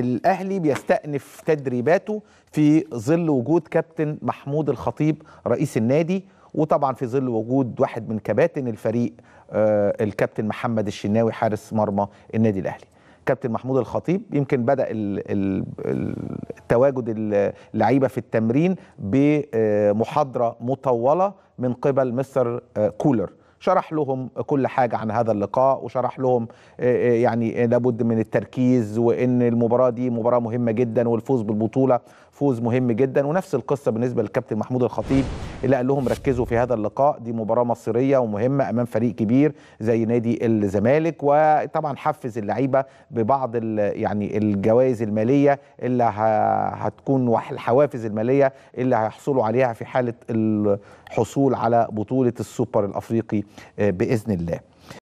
الاهلي بيستأنف تدريباته في ظل وجود كابتن محمود الخطيب رئيس النادي وطبعا في ظل وجود واحد من كباتن الفريق آه، الكابتن محمد الشناوي حارس مرمى النادي الاهلي كابتن محمود الخطيب يمكن بدا التواجد اللعيبه في التمرين بمحاضره مطوله من قبل مستر آه، كولر شرح لهم كل حاجة عن هذا اللقاء وشرح لهم آه، آه، يعني لابد من التركيز وإن المباراة دي مباراة مهمة جدا والفوز بالبطولة فوز مهم جدا ونفس القصة بالنسبة للكابتن محمود الخطيب اللي قال لهم ركزوا في هذا اللقاء دي مباراة مصيرية ومهمة أمام فريق كبير زي نادي الزمالك وطبعا حفز اللعيبة ببعض يعني الجوائز المالية اللي هتكون الحوافز المالية اللي هيحصلوا عليها في حالة الحصول على بطولة السوبر الأفريقي باذن الله